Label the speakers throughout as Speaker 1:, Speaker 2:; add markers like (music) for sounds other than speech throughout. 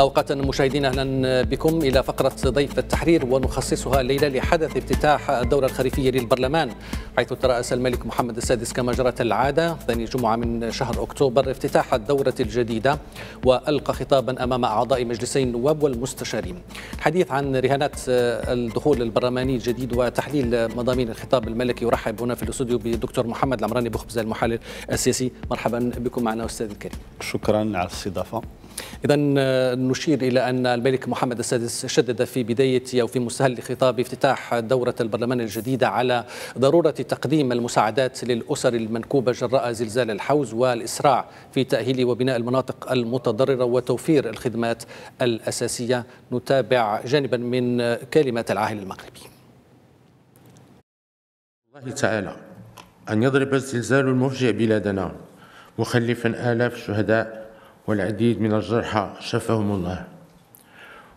Speaker 1: أوقات مشاهدينا أهلا بكم إلى فقرة ضيف التحرير ونخصصها الليلة لحدث افتتاح الدورة الخريفية للبرلمان حيث ترأس الملك محمد السادس كما جرت العادة ثاني جمعة من شهر أكتوبر افتتاح الدورة الجديدة وألقى خطابا أمام أعضاء مجلسي النواب والمستشارين الحديث عن رهانات آه، الدخول البرلماني الجديد وتحليل مضامين الخطاب الملكي يرحب هنا في الاستوديو بدكتور محمد العمراني بخبز المحلل السياسي مرحبا بكم معنا أستاذ الكريم شكرا على الاستضافة إذا آه، نشير إلى أن الملك محمد السادس شدد في بداية أو في مستهل خطاب افتتاح دورة البرلمان الجديدة على ضرورة تقديم المساعدات للأسر المنكوبة جراء زلزال الحوز والإسراع في تأهيل وبناء المناطق المتضررة وتوفير الخدمات الأساسية نتابع جانبا من كلمات العاهل المغربي
Speaker 2: الله تعالى أن يضرب الزلزال المفجع بلادنا مخلفا آلاف الشهداء والعديد من الجرحى شفاهم الله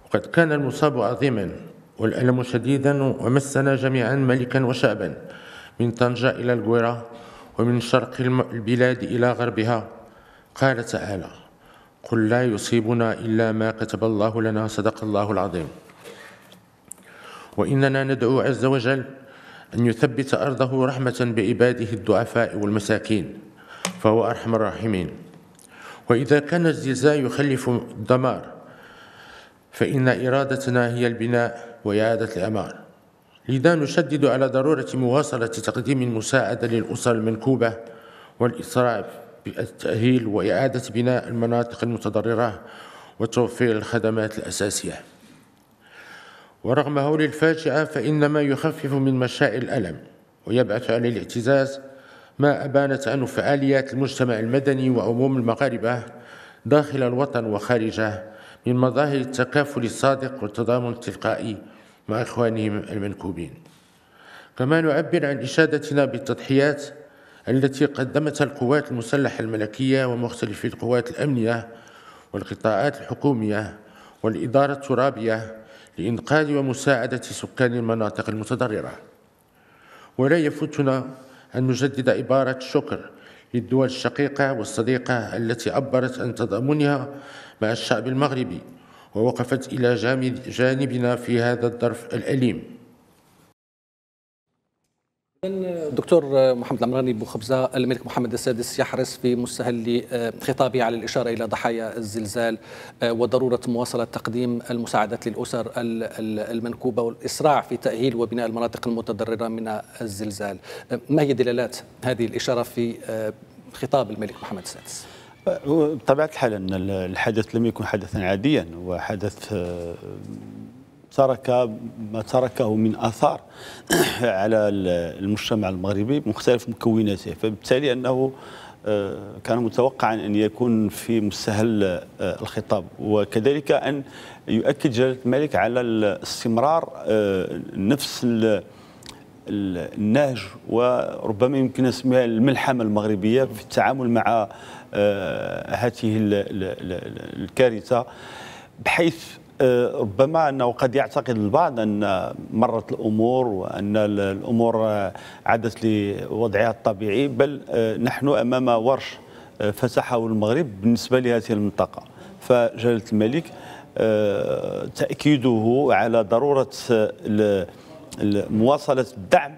Speaker 2: وقد كان المصاب عظيما والألم شديدا ومسنا جميعا ملكا وشعبا من طنجة إلى القويرة ومن شرق البلاد إلى غربها قال تعالى قل لا يصيبنا إلا ما كتب الله لنا صدق الله العظيم وإننا ندعو عز وجل أن يثبت أرضه رحمة بعباده الضعفاء والمساكين فهو أرحم الراحمين وإذا كان الزلزال يخلف الدمار فإن إرادتنا هي البناء وإعادة الأعمار لذا نشدد على ضرورة مواصلة تقديم المساعدة للأسر المنكوبة والإسراع بالتأهيل وإعادة بناء المناطق المتضررة وتوفير الخدمات الأساسية ورغم هول الفاجعة فإن ما يخفف من مشاعر الألم ويبعث على الاعتزاز ما أبانت عنه فعاليات المجتمع المدني وعموم المغاربة داخل الوطن وخارجه من مظاهر التكافل الصادق والتضامن التلقائي مع إخوانهم المنكوبين كما نعبر عن إشادتنا بالتضحيات التي قدمتها القوات المسلحة الملكية ومختلف القوات الأمنية والقطاعات الحكومية والإدارة الترابية لإنقاذ ومساعدة سكان المناطق المتضررة ولا يفوتنا أن نجدد عبارة شكر للدول الشقيقة والصديقة التي أبرت عن تضامنها مع الشعب المغربي ووقفت إلى جانبنا في هذا الظرف الأليم دكتور محمد العمراني خبزة الملك محمد
Speaker 1: السادس يحرص في مستهل آه، خطابه على الإشارة إلى ضحايا الزلزال آه، وضرورة مواصلة تقديم المساعدات للأسر المنكوبة والإسراع في تأهيل وبناء المناطق المتضررة من الزلزال آه، ما هي دلالات هذه الإشارة في خطاب الملك محمد السادس؟
Speaker 3: بطبيعة الحال أن الحدث لم يكن حدثا عاديا وحدث ترك ما تركه من اثار (clears throat) على المجتمع المغربي بمختلف مكوناته فبالتالي انه آه، كان متوقعا ان يكون في مستهل آه، الخطاب وكذلك ان يؤكد جلاله الملك على الاستمرار آه، نفس النهج وربما يمكن نسميها الملحمه المغربيه في التعامل مع هذه الكارثه بحيث ربما انه قد يعتقد البعض ان مرت الامور وان الامور عادت لوضعها الطبيعي بل آه، نحن امام ورش آه، فتحه المغرب بالنسبه لهذه المنطقه فجلاله الملك آه، تاكيده على ضروره مواصله الدعم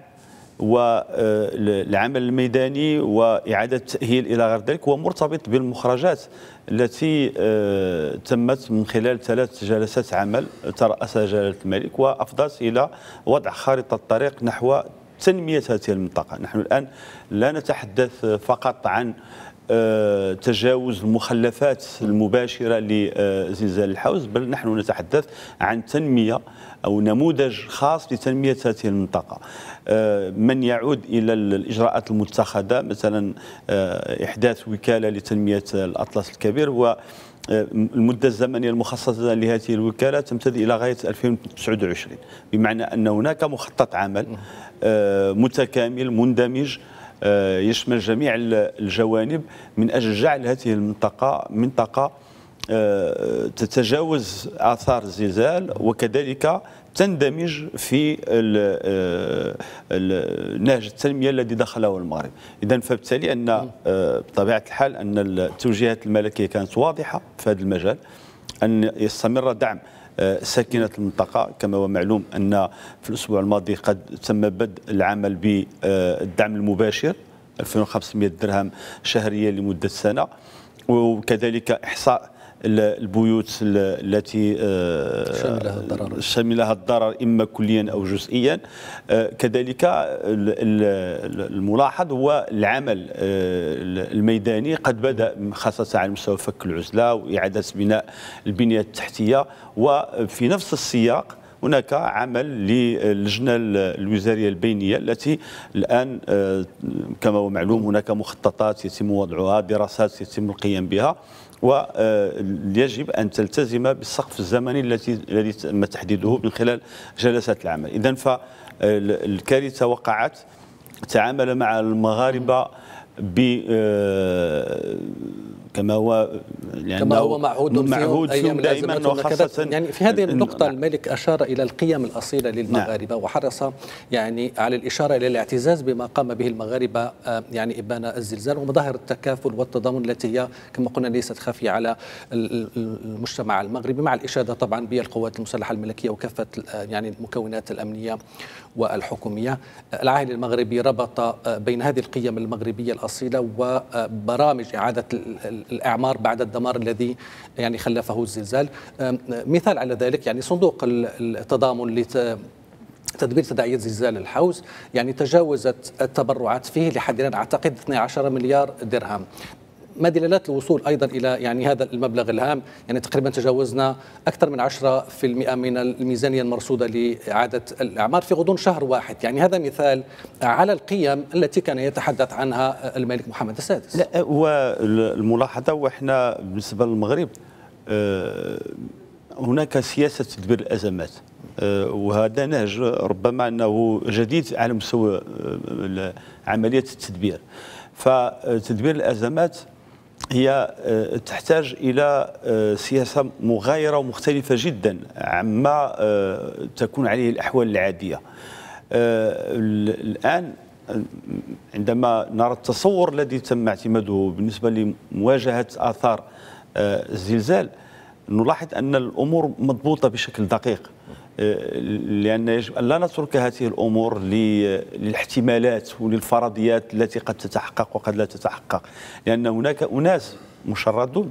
Speaker 3: والعمل آه، الميداني وإعادة التأهيل إلى غير ذلك ومرتبط بالمخرجات التي آه، تمت من خلال ثلاث جلسات عمل ترأسها جلالة الملك وأفضت إلى وضع خارطة الطريق نحو تنمية هذه المنطقة نحن الآن لا نتحدث فقط عن آه، تجاوز المخلفات المباشرة لزلزال الحوز بل نحن نتحدث عن تنمية أو نموذج خاص لتنمية هذه المنطقة آه، من يعود إلى الإجراءات المتخذة مثلا آه، إحداث وكالة لتنمية الأطلس الكبير هو آه، المدة الزمنية المخصصة لهذه الوكالة تمتد إلى غاية 2029 بمعنى أن هناك مخطط عمل متكامل مندمج يشمل جميع الجوانب من أجل جعل هذه المنطقة منطقة تتجاوز آثار الزلزال وكذلك تندمج في آه، نهج التنميه الذي دخله المغرب اذا فبالتالي ان آه، بطبيعه الحال ان التوجيهات الملكيه كانت واضحه في هذا المجال ان يستمر دعم آه، ساكنة المنطقة كما هو معلوم أن في الأسبوع الماضي قد تم بدء العمل بالدعم المباشر 2500 درهم شهريا لمدة سنة وكذلك إحصاء البيوت التي آه، شملها الضرر شملها الضرر اما كليا او جزئيا آه، كذلك الملاحظ هو العمل آه، الميداني قد بدا خاصه على مستوى فك العزله واعاده بناء البنيه التحتيه وفي نفس السياق هناك عمل للجنه الوزاريه البينيه التي الان كما هو معلوم هناك مخططات يتم وضعها دراسات يتم القيام بها ويجب آه، ان تلتزم بالسقف الزمني الذي الذي تم تحديده من خلال جلسات العمل اذا فالكارثه آه، وقعت تعامل مع المغاربه ب آه، كما هو لأنه كما هو معهود معهود فيهم دائما وخاصة
Speaker 1: يعني في هذه النقطة نعم. الملك أشار إلى القيم الأصيلة للمغاربة نعم. وحرص يعني على الإشارة إلى الاعتزاز بما قام به المغاربة آه، يعني إبان الزلزال ومظاهر التكافل والتضامن التي هي كما قلنا ليست خافية على المجتمع المغربي مع الإشادة طبعا بالقوات المسلحة الملكية وكافة آه، يعني المكونات الأمنية والحكومية آه، العاهل المغربي ربط بين هذه القيم المغربية الأصيلة وبرامج إعادة الاعمار بعد الدمار الذي يعني خلفه الزلزال مثال على ذلك يعني صندوق التضامن تدبير تداعيات زلزال الحوز يعني تجاوزت التبرعات فيه لحد الان اعتقد 12 مليار درهم ما دلالات الوصول ايضا الى يعني هذا المبلغ الهام يعني تقريبا تجاوزنا اكثر من 10% من الميزانيه المرصوده لاعاده الاعمار في غضون شهر واحد يعني هذا مثال على القيم التي كان يتحدث عنها الملك محمد السادس
Speaker 3: لا والملاحظه وإحنا بالنسبه للمغرب آه، هناك سياسه تدبير الازمات آه، وهذا نهج ربما انه جديد على مستوى آه، عمليه التدبير فتدبير الازمات هي آه، تحتاج الى آه، سياسه مغايره ومختلفه جدا عما آه، تكون عليه الاحوال العاديه الان عندما نرى التصور الذي تم اعتماده بالنسبه لمواجهه اثار الزلزال نلاحظ ان الامور مضبوطه بشكل دقيق آه، لان يجب ان لا نترك هذه الامور للاحتمالات وللفرضيات التي قد تتحقق وقد لا تتحقق لان هناك اناس مشردون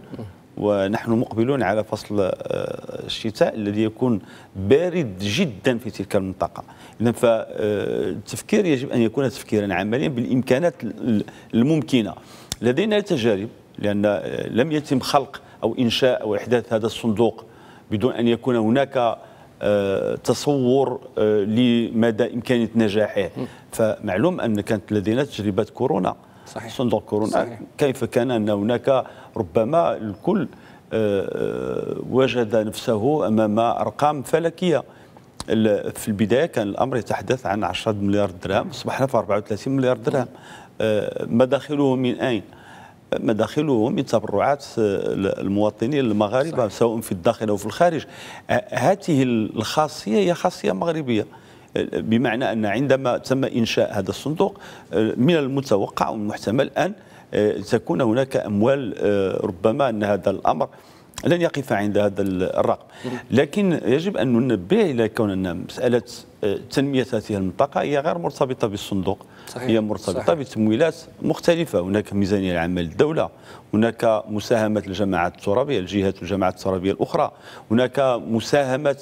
Speaker 3: ونحن مقبلون على فصل آه، الشتاء الذي يكون بارد جدا في تلك المنطقه اذا فالتفكير آه، يجب ان يكون تفكيرا عمليا بالامكانات الممكنه لدينا تجارب لان لم يتم خلق او انشاء او احداث هذا الصندوق بدون ان يكون هناك آه، تصور آه، لمدى امكانيه نجاحه فمعلوم ان كانت لدينا تجربه كورونا صحيح. صندوق كورونا صحيح. كيف كان ان هناك ربما الكل آه، وجد نفسه امام ارقام فلكيه في البدايه كان الامر يتحدث عن 10 مليار درهم اصبحنا في 34 مليار درهم مداخله من اين؟ مداخله من تبرعات آه، المواطنين المغاربه صحيح. سواء في الداخل او في الخارج آه، هذه الخاصيه هي خاصيه مغربيه آه، بمعنى ان عندما تم انشاء هذا الصندوق من المتوقع والمحتمل ان تكون هناك اموال ربما ان هذا الامر لن يقف عند هذا الرقم لكن يجب أن ننبه إلى كون أن مسألة آه، تنمية هذه المنطقة هي غير مرتبطة بالصندوق صحيح. هي مرتبطة صحيح. بتمويلات مختلفة هناك ميزانية العامة للدولة هناك مساهمة الجماعات الترابية الجهات الجماعات الترابية الأخرى هناك مساهمة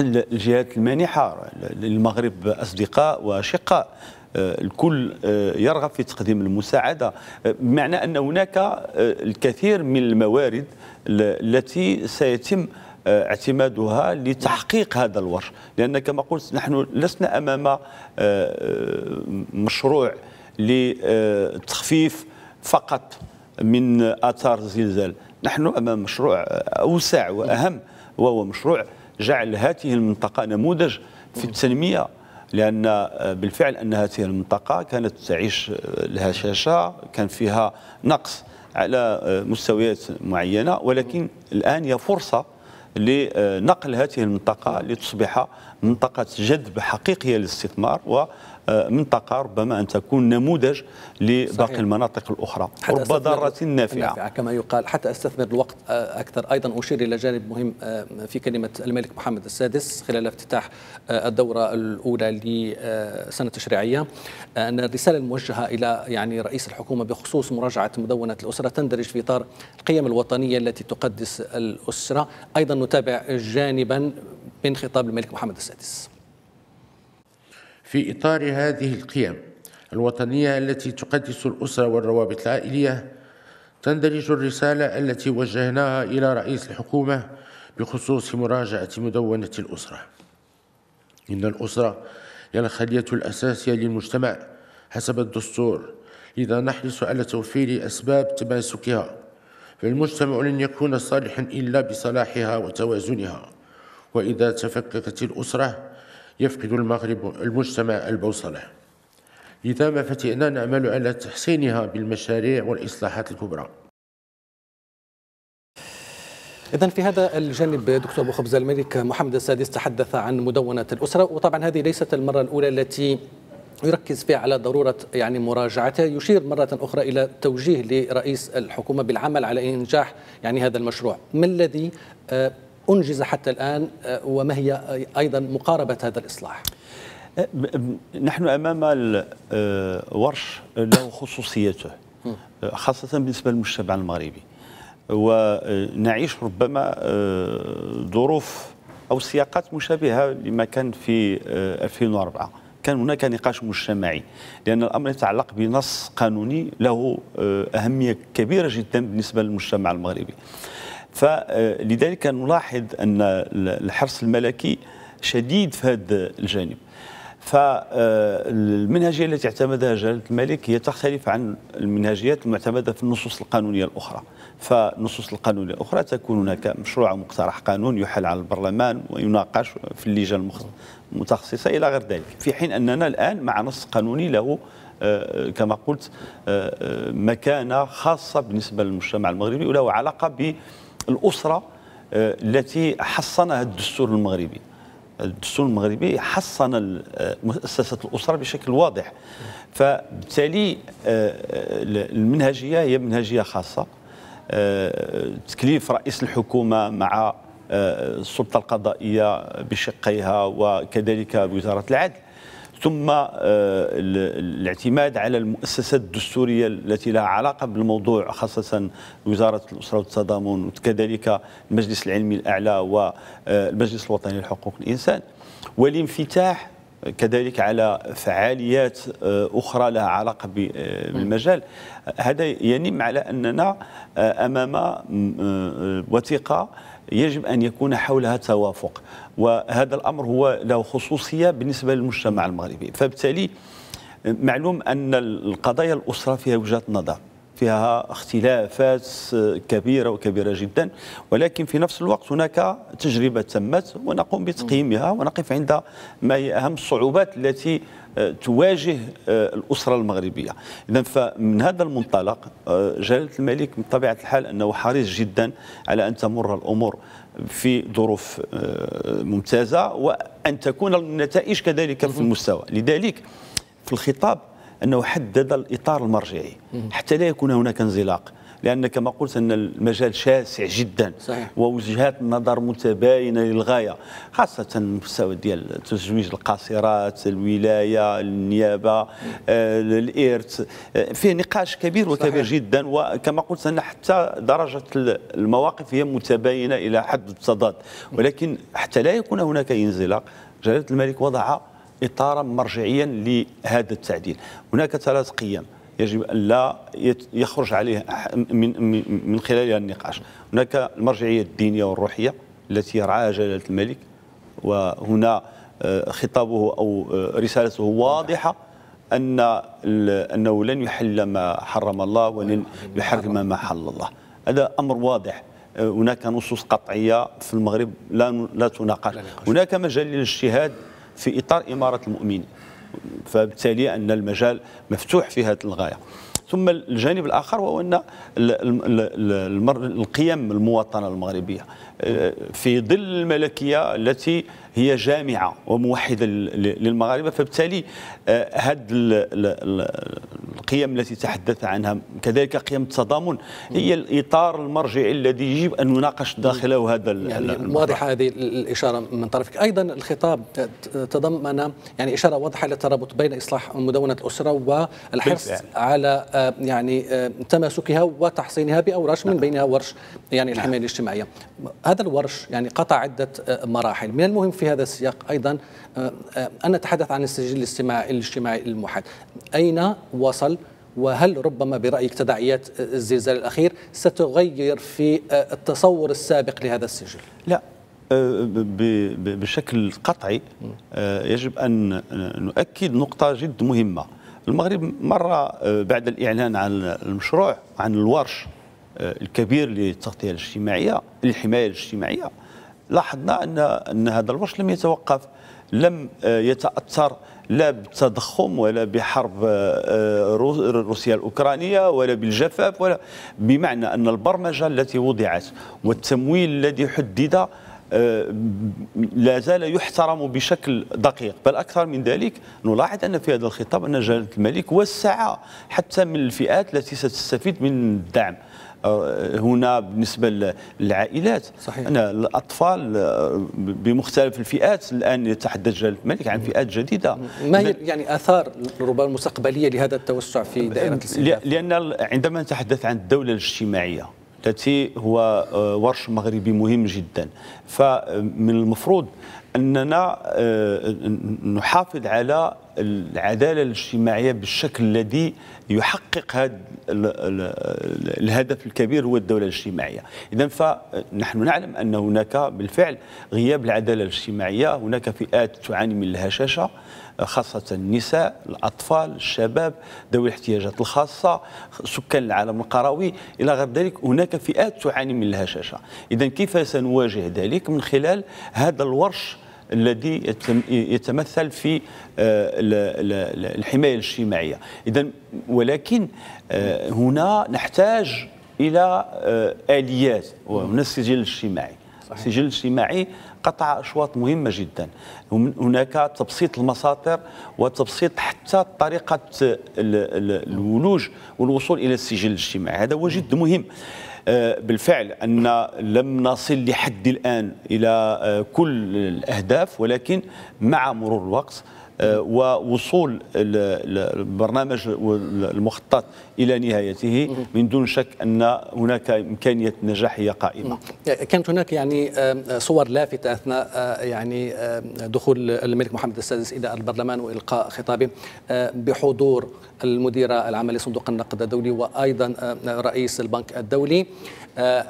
Speaker 3: الجهات المانحة للمغرب أصدقاء وأشقاء آه، الكل آه، يرغب في تقديم المساعدة آه، بمعنى أن هناك الكثير من الموارد التي سيتم اعتمادها لتحقيق هذا الورش لأن كما قلت نحن لسنا أمام مشروع لتخفيف فقط من آثار الزلزال نحن أمام مشروع أوسع وأهم وهو مشروع جعل هذه المنطقة نموذج في التنمية لان آه، بالفعل ان هذه المنطقه كانت تعيش الهشاشه آه، كان فيها نقص على آه، مستويات معينه ولكن الان هي فرصه لنقل هذه المنطقه لتصبح منطقة جذب حقيقية للاستثمار و آه، منطقة ربما أن تكون نموذج لباقي المناطق الأخرى رب ضارة نافعة. نافعة
Speaker 1: كما يقال حتى أستثمر الوقت آه، أكثر أيضا أشير إلى جانب مهم آه، في كلمة الملك محمد السادس خلال افتتاح الدورة الأولى لسنة تشريعية أن الرسالة الموجهة إلى يعني رئيس الحكومة بخصوص مراجعة مدونة الأسرة تندرج في إطار القيم الوطنية التي تقدس الأسرة
Speaker 2: أيضا نتابع جانبا من خطاب الملك محمد السادس في إطار هذه القيم الوطنية التي تقدس الأسرة والروابط العائلية تندرج الرسالة التي وجهناها إلى رئيس الحكومة بخصوص مراجعة مدونة الأسرة إن الأسرة هي الخلية الأساسية للمجتمع حسب الدستور لذا نحرص على توفير أسباب تماسكها فالمجتمع لن يكون صالحا إلا بصلاحها وتوازنها وإذا تفككت الأسرة يفقد المغرب المجتمع البوصلة لذا ما فتئنا نعمل على تحسينها بالمشاريع والإصلاحات الكبرى إذا في هذا
Speaker 1: الجانب دكتور أبو خبز الملك محمد السادس تحدث عن مدونة الأسرة وطبعا هذه ليست المرة الأولى التي يركز فيها على ضرورة يعني مراجعتها يشير مرة أخرى إلى توجيه لرئيس الحكومة بالعمل على إنجاح يعني هذا المشروع ما الذي آه، أنجز حتى الآن آه، وما هي أيضا مقاربة هذا الإصلاح
Speaker 3: أه، نحن أمام الورش آه، له خصوصيته خاصة بالنسبة للمجتمع المغربي ونعيش ربما ظروف أو سياقات مشابهة لما كان في 2004 كان هناك نقاش مجتمعي لأن الأمر يتعلق بنص قانوني له أهمية كبيرة جدا بالنسبة للمجتمع المغربي فلذلك نلاحظ أن الحرص الملكي شديد في هذا الجانب فالمنهجية آه، التي اعتمدها جلالة الملك هي تختلف عن المنهجيات المعتمدة في النصوص القانونية الأخرى فالنصوص القانونية الأخرى تكون هناك مشروع مقترح قانون يحل على البرلمان ويناقش في اللجان المتخصصة إلى غير ذلك في حين أننا الآن مع نص قانوني له آه، كما قلت آه، مكانة خاصة بالنسبة للمجتمع المغربي وله علاقة ب الاسره آه، التي حصنها الدستور المغربي الدستور المغربي حصن آه، مؤسسه الاسره بشكل واضح فبالتالي آه، المنهجيه هي منهجيه خاصه تكليف رئيس الحكومه مع السلطه القضائيه بشقيها وكذلك وزاره العدل ثم آه، الاعتماد على المؤسسات الدستورية التي لها علاقة بالموضوع خاصة وزارة الأسرة والتضامن وكذلك المجلس العلمي الأعلى والمجلس آه، الوطني لحقوق الإنسان والانفتاح كذلك على فعاليات آه، أخرى لها علاقة آه، بالمجال هذا ينم على أننا آه، أمام وثيقة يجب أن يكون حولها توافق وهذا الأمر هو له خصوصية بالنسبة للمجتمع المغربي فبالتالي معلوم أن القضايا الأسرة فيها وجهات نظر فيها اختلافات كبيره وكبيره جدا ولكن في نفس الوقت هناك تجربه تمت ونقوم بتقييمها ونقف عند ما هي اهم الصعوبات التي تواجه الاسره المغربيه اذا فمن هذا المنطلق جلاله الملك بطبيعه الحال انه حريص جدا على ان تمر الامور في ظروف آه، ممتازه وان تكون النتائج كذلك في المستوى لذلك في الخطاب انه حدد الاطار المرجعي حتى لا يكون هناك انزلاق لان كما قلت ان المجال شاسع جدا صحيح. ووجهات النظر متباينه للغايه خاصه المستوى ديال تزويج القاصرات الولايه النيابه آه، الارث آه، فيه نقاش كبير وكبير جدا وكما قلت ان حتى درجه المواقف هي متباينه الى حد التضاد ولكن حتى لا يكون هناك انزلاق جلاله الملك وضع اطارا مرجعيا لهذا التعديل هناك ثلاث قيم يجب ان لا يخرج عليه من من خلالها النقاش هناك المرجعيه الدينيه والروحيه التي رعاها جلاله الملك وهنا آه، خطابه او آه، رسالته واضحه ان انه لن يحل ما حرم الله ولن يحرم ما حل الله هذا امر واضح آه، هناك نصوص قطعيه في المغرب لا لا تناقش هناك مجال للاجتهاد في إطار إمارة المؤمنين فبالتالي أن المجال مفتوح في هذه الغاية ثم الجانب الآخر هو أن القيم المواطنة المغربية آه، في ظل الملكية التي هي جامعة وموحدة للمغاربة فبالتالي آه، هذه القيم التي تحدث عنها كذلك قيم التضامن هي الإطار المرجعي الذي يجب أن نناقش داخله هذا يعني واضحة هذه الإشارة من طرفك
Speaker 1: أيضا الخطاب تضمن يعني إشارة واضحة للترابط بين إصلاح مدونة الأسرة والحرص آه، يعني. على يعني تماسكها وتحصينها بأورش من نعم. بينها ورش يعني الحماية الاجتماعية هذا الورش يعني قطع عدة آه، مراحل من المهم في هذا السياق أيضا آه، آه، أن نتحدث عن السجل الاجتماعي الاجتماعي الموحد أين وصل وهل ربما برأيك تداعيات الزلزال الأخير ستغير في التصور السابق لهذا السجل
Speaker 3: لا بشكل قطعي يجب أن نؤكد نقطة جد مهمة المغرب مرة بعد الإعلان عن المشروع عن الورش آه، الكبير للتغطيه الاجتماعيه للحمايه الاجتماعيه لاحظنا ان ان هذا الورش لم يتوقف لم آه، يتاثر لا بالتضخم ولا بحرب آه، روسيا الاوكرانيه ولا بالجفاف ولا بمعنى ان البرمجه التي وضعت والتمويل الذي حدد لا زال يحترم بشكل دقيق بل أكثر من ذلك نلاحظ أن في هذا الخطاب أن جلالة الملك وسع حتى من الفئات التي ستستفيد من الدعم آه، هنا بالنسبه للعائلات صحيح. انا الاطفال آه، بمختلف الفئات الان يتحدث جلاله الملك عن فئات جديده ما هي
Speaker 1: يعني اثار ربما المستقبليه لهذا التوسع في دائره
Speaker 3: لان عندما نتحدث عن الدوله الاجتماعيه التي هو آه، ورش مغربي مهم جدا فمن المفروض اننا نحافظ على العداله الاجتماعيه بالشكل الذي يحقق هذا الهدف الكبير هو الدولة الاجتماعية إذا فنحن نعلم أن هناك بالفعل غياب العدالة الاجتماعية هناك فئات تعاني من الهشاشة خاصة النساء الأطفال الشباب ذوي الاحتياجات الخاصة سكان العالم القروي إلى غير ذلك هناك فئات تعاني من الهشاشة إذا كيف سنواجه ذلك من خلال هذا الورش الذي يتمثل في آه، الحمايه الاجتماعيه اذا ولكن آه، هنا نحتاج الى آه، اليات وهنا السجل الاجتماعي السجل الاجتماعي قطع اشواط مهمه جدا هناك تبسيط المساطر وتبسيط حتى طريقه الولوج والوصول الى السجل الاجتماعي هذا هو جد مهم آه، بالفعل أن لم نصل لحد الآن إلى آه، كل الأهداف ولكن مع مرور الوقت آه، ووصول البرنامج المخطط الى نهايته من دون شك ان هناك امكانيه نجاح هي قائمه.
Speaker 1: آه، كانت هناك يعني آه، صور لافته اثناء يعني دخول الملك محمد السادس الى البرلمان والقاء خطابه بحضور المديره العامه لصندوق النقد الدولي وايضا رئيس البنك الدولي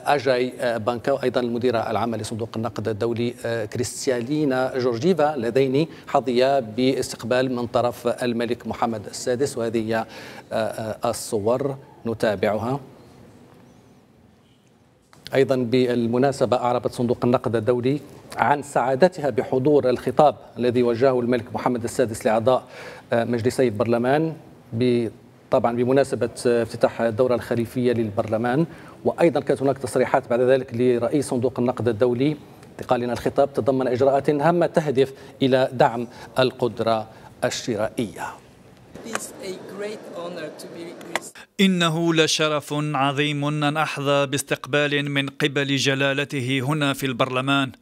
Speaker 1: اجاي بانكا وايضا المديره العامه لصندوق النقد الدولي كريستيالينا جورجيفا لديني حظيا ب استقبال من طرف الملك محمد السادس وهذه آه، آه، الصور نتابعها أيضا بالمناسبة أعربت صندوق النقد الدولي عن سعادتها بحضور الخطاب الذي وجهه الملك محمد السادس لأعضاء آه، مجلسي البرلمان طبعا بمناسبة افتتاح الدورة الخريفية للبرلمان وأيضا كانت هناك تصريحات بعد ذلك لرئيس صندوق النقد الدولي انتقالنا الخطاب تضمن إجراءات هامة تهدف إلى دعم القدرة الشرائية إنه
Speaker 4: لشرف عظيم أن أحظى باستقبال من قبل جلالته هنا في البرلمان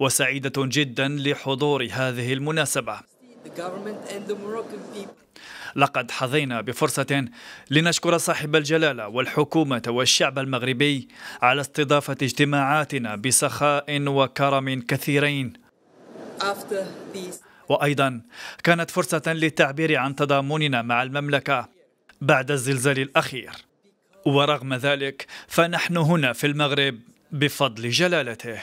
Speaker 4: وسعيدة جدا لحضور هذه المناسبة لقد حظينا بفرصة لنشكر صاحب الجلالة والحكومة والشعب المغربي على استضافة اجتماعاتنا بسخاء وكرم كثيرين وأيضا كانت فرصة للتعبير عن تضامننا مع المملكة بعد الزلزال الأخير ورغم ذلك فنحن هنا في المغرب بفضل جلالته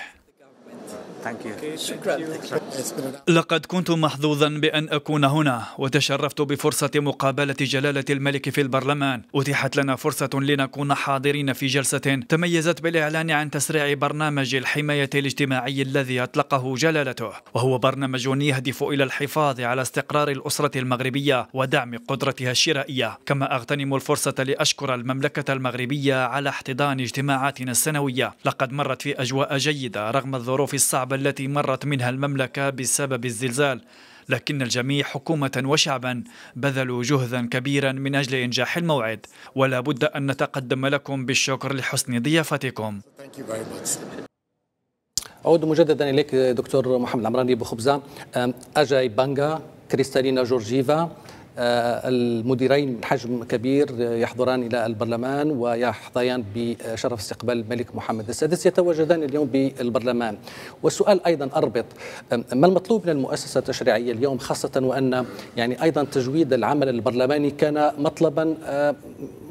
Speaker 4: لقد كنت محظوظا بأن أكون هنا وتشرفت بفرصة مقابلة جلالة الملك في البرلمان أتيحت لنا فرصة لنكون حاضرين في جلسة تميزت بالإعلان عن تسريع برنامج الحماية الاجتماعي الذي أطلقه جلالته وهو برنامج يهدف إلى الحفاظ على استقرار الأسرة المغربية ودعم قدرتها الشرائية كما أغتنم الفرصة لأشكر المملكة المغربية على احتضان اجتماعاتنا السنوية لقد مرت في أجواء جيدة رغم الظروف الصعبة التي مرت منها المملكة بسبب الزلزال لكن الجميع حكومة وشعبا بذلوا جهدا كبيرا من أجل إنجاح الموعد ولا بد أن نتقدم لكم بالشكر لحسن ضيافتكم
Speaker 1: أعود مجددا إليك دكتور محمد العمراني بخبزة أجاي بانغا كريستالينا جورجيفا آه، المديرين حجم كبير يحضران إلى البرلمان ويحظيان بشرف استقبال الملك محمد السادس يتواجدان اليوم بالبرلمان والسؤال أيضا أربط ما المطلوب من المؤسسة التشريعية اليوم خاصة وأن يعني أيضا تجويد العمل البرلماني كان مطلبا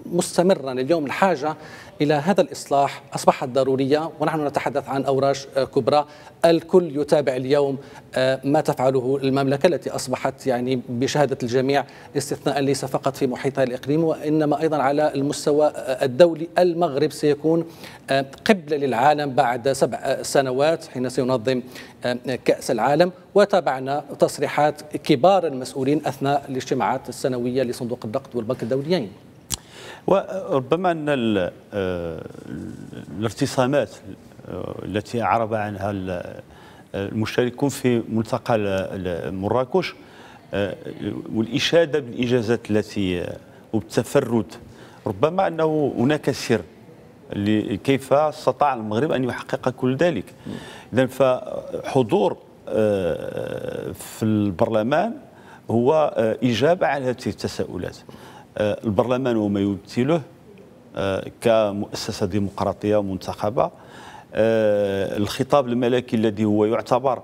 Speaker 1: مستمرا اليوم الحاجة إلى هذا الإصلاح أصبحت ضرورية ونحن نتحدث عن أوراش كبرى الكل يتابع اليوم آه، ما تفعله المملكة التي أصبحت يعني بشهادة الجميع استثناء ليس فقط في محيطها الإقليمي وإنما أيضا على المستوى آه، الدولي المغرب سيكون آه، قبلة للعالم بعد سبع سنوات حين سينظم كأس العالم وتابعنا تصريحات كبار المسؤولين أثناء الاجتماعات السنوية لصندوق النقد والبنك الدوليين
Speaker 3: وربما أن آه، الارتصامات آه، التي أعرب عنها المشاركون في ملتقى مراكش آه، والإشادة بالإنجازات التي وبالتفرد ربما أنه هناك سر كيف استطاع المغرب أن يحقق كل ذلك إذا فحضور في البرلمان هو إجابة على هذه التساؤلات آه، البرلمان وما يمثله آه، كمؤسسة ديمقراطية منتخبة آه، الخطاب الملكي الذي هو يعتبر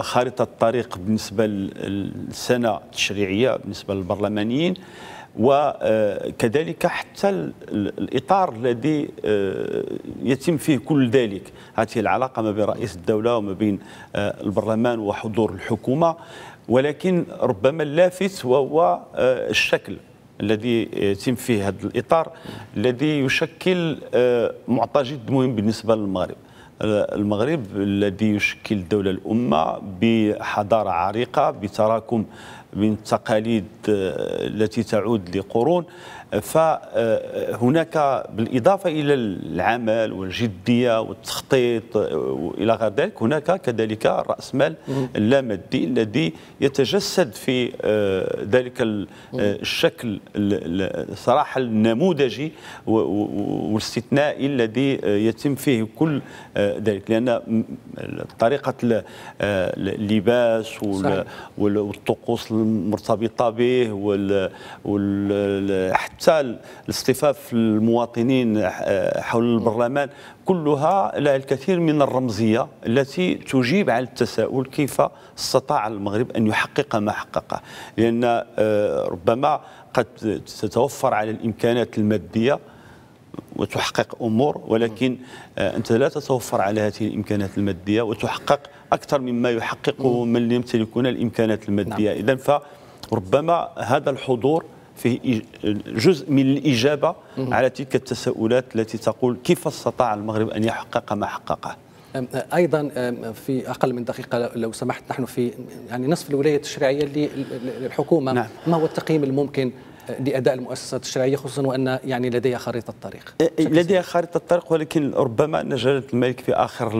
Speaker 3: خارطة الطريق بالنسبة للسنة التشريعية بالنسبة للبرلمانيين وكذلك حتى الإطار الذي يتم فيه كل ذلك هذه العلاقة ما بين رئيس الدولة وما بين البرلمان وحضور الحكومة ولكن ربما اللافت وهو الشكل الذي آه، يتم فيه هذا الاطار الذي يشكل آه، معطى جد مهم بالنسبه للمغرب آه، المغرب الذي يشكل دوله الأمة بحضارة عريقة بتراكم من تقاليد آه، التي تعود لقرون فهناك آه، بالإضافة إلى العمل والجدية والتخطيط آه، إلى غير ذلك هناك كذلك رأس مال اللامادي الذي يتجسد في ذلك الشكل صراحة النموذجي والاستثنائي الذي يتم فيه كل ذلك لأن طريقة اللباس والطقوس المرتبطه به وال, وال حتى الاصطفاف المواطنين حول البرلمان كلها لها الكثير من الرمزيه التي تجيب على التساؤل كيف استطاع المغرب ان يحقق ما حققه لان آه، ربما قد تتوفر على الامكانات الماديه وتحقق امور ولكن آه، انت لا تتوفر على هذه الامكانات الماديه وتحقق اكثر مما يحققه من يمتلكون الامكانات الماديه نعم. اذا فربما هذا الحضور فيه جزء من الإجابة على تلك التساؤلات التي تقول كيف استطاع المغرب أن يحقق ما حققه
Speaker 1: ايضا في اقل من دقيقه لو سمحت نحن في يعني نصف الولايه التشريعيه للحكومه نعم. ما هو التقييم الممكن لاداء المؤسسات الشرعيه خصوصا وان يعني لديها خريطه طريق
Speaker 3: إيه، إيه، لديها خريطه الطريق ولكن ربما ان جلاله الملك في اخر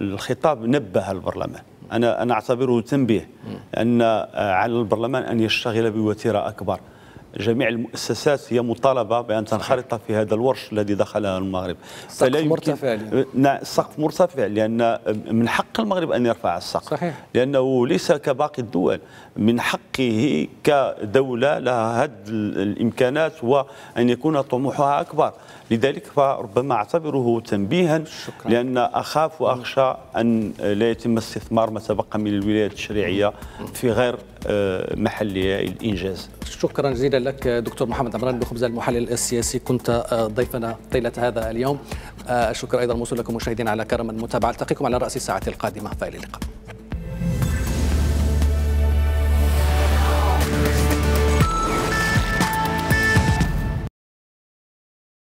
Speaker 3: الخطاب نبه البرلمان انا انا اعتبره تنبيه ان آه، على البرلمان ان يشتغل بوتيره اكبر جميع المؤسسات هي مطالبة بأن تنخرط في هذا الورش الذي دخله المغرب السقف مرتفع نعم السقف مرتفع لأن من حق المغرب أن يرفع السقف صحيح. لأنه ليس كباقي الدول من حقه كدولة لها هذه الإمكانات وأن يكون طموحها أكبر لذلك فربما أعتبره تنبيها شكرا. لأن أخاف وأخشى أن لا يتم استثمار ما تبقى من الولايات التشريعية في غير آه، محل الإنجاز شكرا جزيلا لك دكتور محمد عمران بخبز المحلل
Speaker 1: السياسي كنت آه، ضيفنا طيلة هذا اليوم آه، شكرا أيضا موصول لكم مشاهدينا على كرم المتابعة ألتقيكم على رأس الساعة القادمة فإلى اللقاء